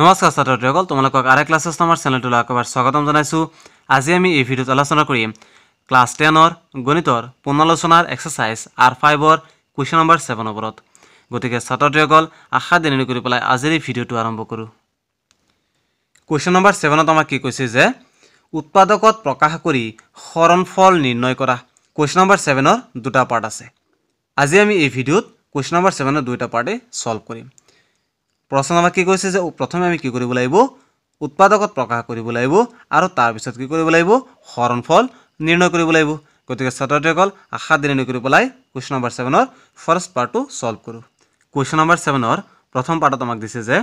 নমস্কাৰ ছাত্ৰসকল তোমালোকক আৰু ক্লাছেছ আমাৰ চেনেলটোলৈ আকবাৰ স্বাগতম জনাইছোঁ আজি আমি এই ভিডিঅ'ত আলোচনা কৰিম ক্লাছ টেনৰ গণিতৰ পুনৰালোচনাৰ এক্সাৰচাইজ আৰ ফাইভৰ কুৱেশ্যন নম্বৰ ছেভেনৰ ওপৰত গতিকে ছাত্ৰীসকল আশা দিনী কৰি পেলাই আজিৰ এই ভিডিঅ'টো আৰম্ভ কৰোঁ কুৱেশ্যন নম্বৰ ছেভেনত আমাক কি কৈছে যে উৎপাদকত প্ৰকাশ কৰি সৰণফল নিৰ্ণয় কৰা কুৱেশ্যন নম্বৰ ছেভেনৰ দুটা পাৰ্ট আছে আজি আমি এই ভিডিঅ'ত কুৱেশ্যন নম্বৰ ছেভেনৰ দুটা পাৰ্টেই চল্ভ কৰিম প্ৰশ্ন আমাক কি কৈছে যে প্ৰথমে আমি কি কৰিব লাগিব উৎপাদকত প্ৰকাশ কৰিব লাগিব আৰু তাৰপিছত কি কৰিব লাগিব ফল নিৰ্ণয় কৰিব লাগিব গতিকে ছাত্ৰীসকল আশা নিৰ্ণয় কৰি পেলাই কুৱেশ্যন নম্বৰ ছেভেনৰ ফাৰ্ষ্ট পাৰ্টটো ছল্ভ কৰোঁ কুৱেশ্যন নম্বৰ ছেভেনৰ প্ৰথম পাৰ্টত আমাক দিছে যে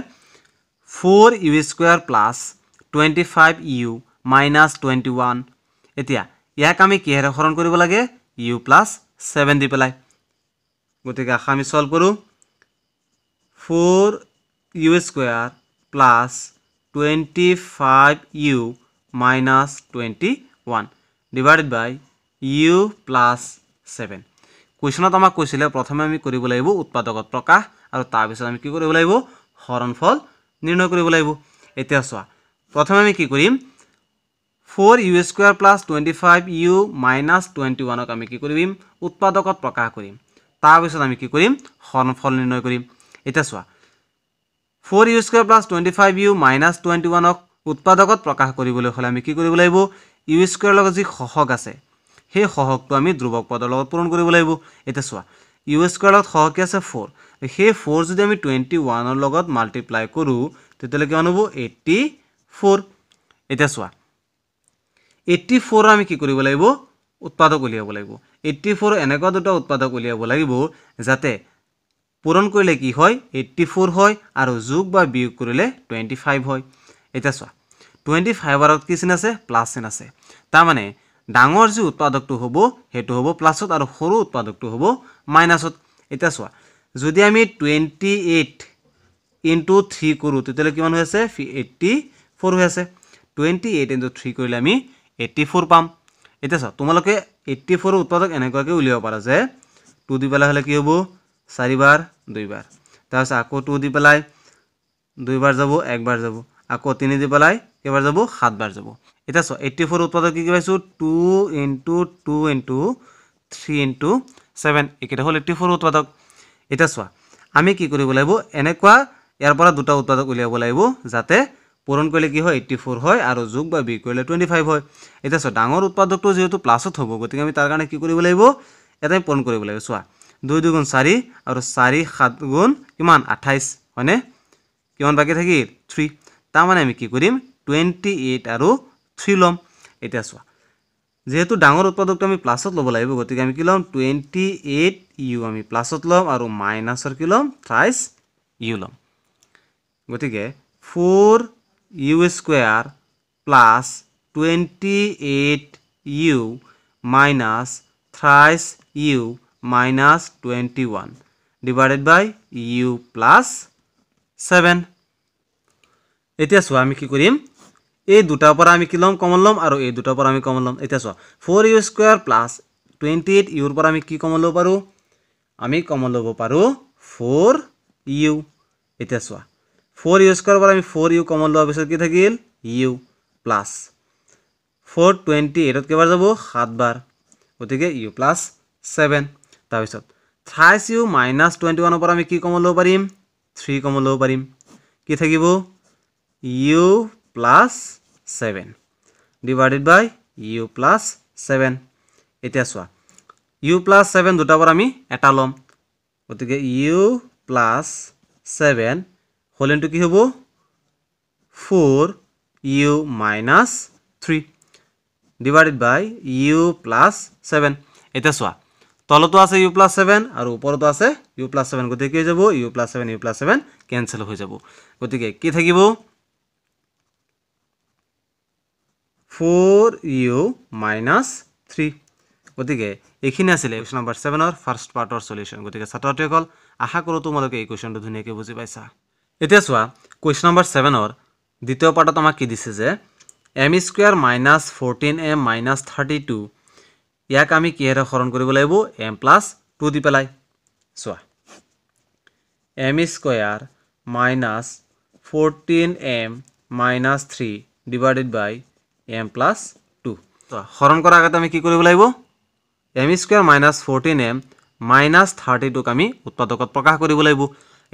four u square plus twenty five u minus twenty one এতিয়া ইয়াক আমি কিহেৰে হৰণ কৰিব লাগে ইউ প্লাছ ছেভেন দি পেলাই গতিকে আশা আমি চল্ভ কৰোঁ four u square plus twenty five u minus twenty one divide by u plus seven কুৱেশ্যনত আমাক কৈছিলে প্ৰথমে আমি কৰিব লাগিব উৎপাদকত প্ৰকাশ আৰু তাৰপিছত আমি কি কৰিব লাগিব হৰণফল নিৰ্ণয় কৰিব লাগিব এতিয়া চোৱা প্ৰথমে আমি কি কৰিম four u square plus twenty five u minus twenty ওৱানক আমি কি কৰিম উৎপাদকত প্ৰকাশ কৰিম তাৰপিছত আমি কি কৰিম হৰণফল নিৰ্ণয় কৰিম এতিয়া চোৱা four u square plus twenty five u minus twenty ওৱানক উৎপাদকত প্ৰকাশ কৰিবলৈ হ'লে আমি কি কৰিব লাগিব ইউ স্কুৱেৰ লগত যি সহক আছে সেই সহকটো আমি ধ্ৰুৱক পদৰ লগত পূৰণ কৰিব লাগিব এতিয়া চোৱা ইউ স্কুৱেৰ লগত সহকী আছে ফ'ৰ সেই ফ'ৰ যদি আমি টুৱেণ্টি ওৱানৰ লগত মাল্টিপ্লাই কৰোঁ তেতিয়ালৈকে কিমান হ'ব এইট্টি ফ'ৰ এতিয়া চোৱা এইট্টি ফ'ৰৰ আমি কি কৰিব লাগিব উৎপাদক উলিয়াব লাগিব এইট্টি ফ'ৰ এনেকুৱা দুটা উৎপাদক উলিয়াব লাগিব যাতে পূৰণ কৰিলে কি হয় এইট্টি ফ'ৰ হয় আৰু যোগ বা বিয়োগ কৰিলে টুৱেণ্টি ফাইভ হয় এতিয়া চোৱা টুৱেণ্টি ফাইভৰত কি চিন আছে প্লাছ চিন আছে তাৰমানে ডাঙৰ যি উৎপাদকটো হ'ব সেইটো হ'ব প্লাছত আৰু সৰু উৎপাদকটো হ'ব মাইনাছত এতিয়া চোৱা যদি আমি টুৱেণ্টি এইট ইণ্টু থ্ৰী কৰোঁ তেতিয়াহ'লে কিমান হৈ আছে এইট্টি ফ'ৰ হৈ আছে টুৱেণ্টি এইট ইণ্টু থ্ৰী কৰিলে আমি এইট্টি ফ'ৰ পাম এতিয়া চোৱা তোমালোকে এইট্টি ফ'ৰ উৎপাদক এনেকুৱাকৈ উলিয়াব পাৰা যে টু দি হ'লে কি হ'ব চাৰিবাৰ দুইবাৰ তাৰপিছত আকৌ টু দি পেলাই দুইবাৰ যাব একবাৰ যাব আকৌ তিনি দি পেলাই কেইবাৰ যাব সাতবাৰ যাব এতিয়া চোৱা এইটটি ফ'ৰ উৎপাদক কি কি পাইছোঁ two into two into three into seven এইকেইটা হ'ল এইটটি ফ'ৰ উৎপাদক এতিয়া চোৱা আমি কি কৰিব লাগিব এনেকুৱা ইয়াৰ পৰা দুটা উৎপাদক উলিয়াব লাগিব যাতে পূৰণ কৰিলে কি হয় এইটটি ফ'ৰ হয় আৰু যোগ বা বি কৰিলে টুৱেণ্টি ফাইভ হয় এতিয়া চোৱা ডাঙৰ উৎপাদকটো যিহেতু প্লাছত হ'ব গতিকে আমি তাৰ কাৰণে কি কৰিব লাগিব এটাই পূৰণ কৰিব লাগিব চোৱা দুই দুগুণ চাৰি আৰু চাৰি সাত গুণ কিমান আঠাইছ হয়নে কিমান বাকী থাকিল থ্ৰী তাৰমানে আমি কি কৰিম টুৱেণ্টি এইট আৰু থ্ৰী লম এতিয়া চোৱা যিহেতু ডাঙৰ উৎপাদকটো আমি প্লাছত ল'ব লাগিব গতিকে আমি কি লম টুৱেণ্টি এইট ইউ আমি প্লাছত লম আৰু মাইনাছৰ কি লম থ্ৰাইশ ইউ লম গতিকে four u square plus twenty eight u minus thrice u minus 21 divided by u plus 7 এতিয়া সো আমি কি করিম এই দুটা পর আমি কি লম কমন লম আর এই দুটা পর আমি কমন লম এতিয়া so 4 u square plus 28 u পর আমি কি কমন লব পারো আমি কমন লব পারো 4 u এতিয়া সো 4 u স্কয়ার পর আমি 4 u কমন লব বিষয় কি থাকিল u প্লাস 428 কেবার যাব 7 বার ওদিকে u প্লাস 7 তাৰপিছত থ্ৰাই চিউ মাইনাছ টুৱেণ্টি ওৱানৰ পৰা আমি কি কম ল'ব পাৰিম থ্ৰী কম ল'ব পাৰিম কি থাকিব u plus seven divided by u plus seven এতিয়া চোৱা ইউ প্লাছ ছেভেন দুটাৰ পৰা আমি এটা ল'ম গতিকে ইউ প্লাছ ছেভেন হ'লেনটো কি হ'ব four u minus three divided by u plus seven এতিয়া চোৱা তলতো আছে ইউ প্লাছ ছেভেন আর উপরত আছে ইউ প্লাছ ছেভেন গতি কি যাব u plus seven u plus seven cancel হৈ যাব গতি কি থাকিব ফোর ইউ মাইনাস থ্রি গতি এইখানে আসলে কুয়েশন নম্বর সেভেনের ফার্স্ট পার্টর সলিউশন গতি ছাত্রছাত্রী অল আশা করো তোমালে এই কুয়েশনটা ধুনকে বুজি পাইছা এটা চা কুয়েশন নম্বর সেভেনের দ্বিতীয় পার্টত আমাকে কি দিছে যে m square minus fourteen m minus thirty two ইয়াক আমি কিহেৰে হৰণ কৰিব লাগিব এম প্লাছ টু দি পেলাই চোৱা m square minus fourteen m minus three divided by m plus two হৰণ কৰাৰ আগতে আমি কি কৰিব লাগিব m square minus fourteen m minus thirty টুক আমি উৎপাদকত প্ৰকাশ কৰিব লাগিব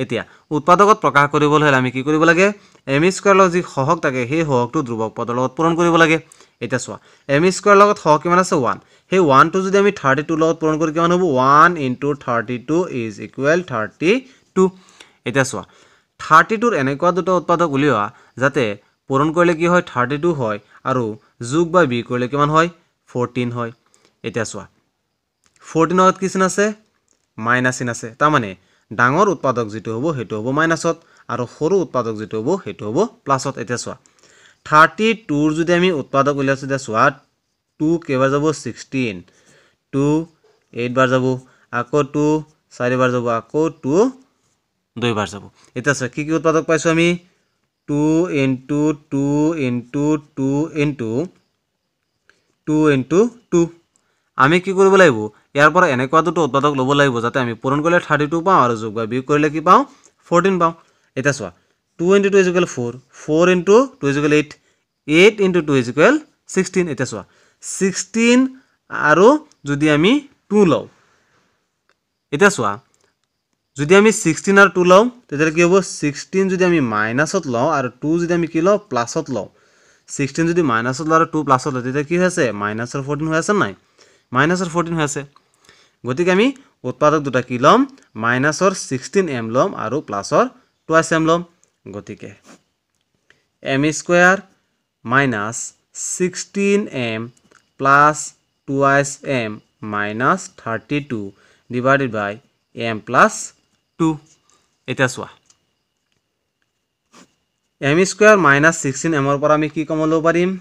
এতিয়া উৎপাদকত প্ৰকাশ কৰিবলৈ হ'লে আমি কি কৰিব লাগে এম স্কুৱেৰৰ লগত যি সহক থাকে সেই সহকটো ধ্ৰুৱক পদৰ লগত পূৰণ কৰিব লাগে এতিয়া চোৱা এম স্কয়াৰ লগত হ কিমান আছে ওৱান সেই ওৱানটো যদি আমি থাৰ্টি 32 লগত পূৰণ কৰি কিমান হ'ব হবো 1 thirty two is equal thirty two এতিয়া চোৱা থাৰ্টি টুৰ এনেকুৱা দুটা উৎপাদক উলিওৱা যাতে পূৰণ কৰিলে কি হয় থাৰ্টি টু হয় আৰু যোগ বা বি কৰিলে কিমান হয় ফ'ৰ্টিন হয় এতিয়া চোৱা সোয়া লগত কি চিন আছে মাইনাস ইন আছে তাৰমানে ডাঙৰ উৎপাদক যিটো হ'ব সেইটো হ'ব মাইনাছত আৰু সৰু উৎপাদক যিটো হ'ব সেইটো হ'ব প্লাছত এতিয়া চোৱা থাৰ্টি টুৰ যদি আমি উৎপাদক উলিয়াইছোঁ তেতিয়া চোৱা টু কেইবাৰ যাব ছিক্সটিন টু এইট বাৰ যাব আকৌ টু চাৰিবাৰ যাব আকৌ টু দুইবাৰ যাব এতিয়া চোৱা কি কি উৎপাদক পাইছোঁ আমি two into two into two into two into two আমি কি কৰিব লাগিব ইয়াৰ পৰা এনেকুৱা দুটা উৎপাদক ল'ব লাগিব যাতে আমি পূৰণ কৰিলে থাৰ্টি টু পাওঁ আৰু যোগ বা বিয়োগ কৰিলে কি পাওঁ ফৰ্টিন পাওঁ এতিয়া চোৱা 2 into 2 is equal 4, 4 into 2 is equal 8, 8 into 2 is equal 16, it is 16 आरो जुदि आमी 2 लाउ एता सवा जुदि आमी 16 आरो 2 लाउ तेदर की होबो 16 जुदि आमी माइनसत लाउ आरो 2 जुदि आमी किलो प्लसत लाउ 16 जुदि माइनसत लाउ आरो 2 प्लसत लाउ तेदर की होयसे माइनसर 14 होयसे नाय माइनसर 14 होयसे गतिक आमी उत्पादक दुटा किलम माइनसर 16 एम लम आरो प्लसर 2 एम लम গতিকে m square minus sixteen m plus twice m minus thirty two divided by m plus two এতিয়া চোৱা এম স্কুৱেৰ মাইনাছ ছিক্সটিন এমৰ পৰা আমি কি কম ল'ব পাৰিম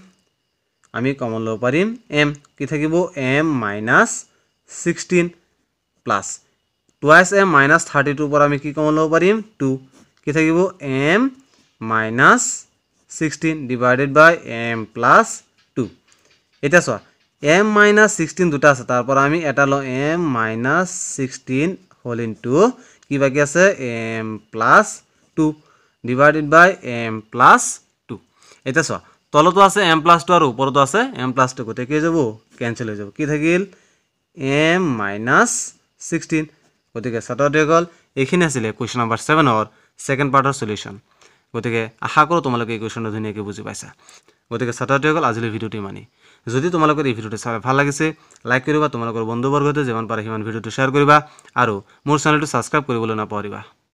আমি কম ল'ব পাৰিম এম কি থাকিব m minus sixteen plus twice m minus thirty টুৰ পৰা আমি কি কম ল'ব পাৰিম টু কি থাকিব m minus sixteen divided by m plus two এতিয়া চোৱা এম মাইনাছ ছিক্সটিন দুটা আছে তাৰপৰা আমি এটা লওঁ এম মাইনাছ ছিক্সটিন হ'ল ইন টু কি বাকী আছে m plus two divided by m plus two এতিয়া চোৱা তলতো আছে এম প্লাছ টু আৰু ওপৰতো আছে এম প্লাছ টু গোটেই কি যাব কেঞ্চেল হৈ যাব কি থাকিল এম মাইনাছ ছিক্সটিন গতিকে ছাত্ৰ হৈ গ'ল এইখিনি আছিলে কুৱেশ্যন নম্বৰ ছেভেনৰ ছেকেণ্ড পাৰ্টৰ চলিউশ্যন গতিকে আশা কৰোঁ তোমালোকে এই কুৱেশ্যনটো ধুনীয়াকৈ বুজি পাইছা গতিকে ছাত্ৰীসকল আজিলৈ ভিডিঅ'টো ইমানেই যদি তোমালোকৰ এই ভিডিঅ'টো চাই ভাল লাগিছে লাইক কৰিবা তোমালোকৰ বন্ধুবৰ্গতে যিমান পাৰে সিমান ভিডিঅ'টো শ্বেয়াৰ কৰিবা আৰু মোৰ চেনেলটো ছাবস্ক্ৰাইব কৰিবলৈ নাপাহৰিবা